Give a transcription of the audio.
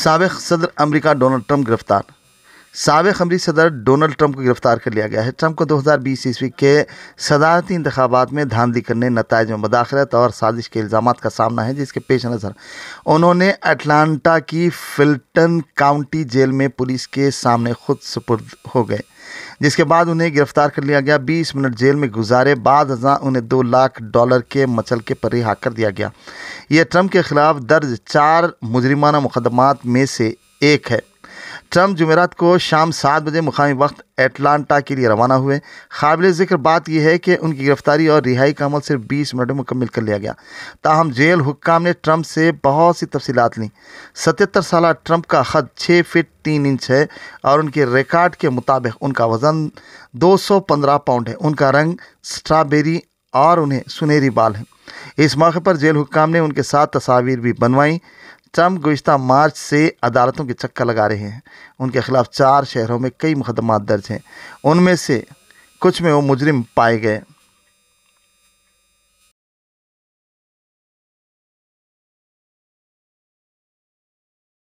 सबक सदर America Donald Trump गिरफ्तार सबक अमरीकी सदर डोनाल्ड ट्रंप को गिरफ्तार कर लिया गया है ट्रंप को 2020 ईस्वी के सदारती इंतबात में धांधली करने नतज में मदाखलत और साजिश के इल्ज़ाम का सामना है जिसके पेश नज़र उन्होंने अटलांटा की फिल्टन काउंटी जेल में पुलिस के सामने खुद सुपुर्द हो गए जिसके बाद उन्हें गिरफ्तार कर लिया गया 20 मिनट जेल में गुजारे बाद हजा उन्हें दो लाख डॉलर के मचल के पर रिहा कर दिया गया यह ट्रंप के खिलाफ दर्ज चार मुजरिमाना मुकदमात में से एक है ट्रंप जमेरात को शाम सात बजे मुकामी वक्त एटलांटा के लिए रवाना हुए काबिल ज़िक्र बात यह है कि उनकी गिरफ्तारी और रिहाई का अमल सिर्फ बीस मिनट में मुकम्मल कर लिया गया ताहम जेल हुकाम ने ट्रंप से बहुत सी तफसीत लीं सतहत्तर साल ट्रंप का खत छः फिट तीन इंच है और उनके रिकॉर्ड के मुताबिक उनका वज़न दो सौ पंद्रह पाउंड है उनका रंग स्ट्रॉबेरी और उन्हें सुनहरी बाल हैं इस मौके पर जेल हुक्काम ने उनके साथ तस्वीर भी बनवाई ट्रंप गुज्तर मार्च से अदालतों के चक्कर लगा रहे हैं उनके खिलाफ चार शहरों में कई मुकदमा दर्ज हैं उनमें से कुछ में वो मुजरिम पाए गए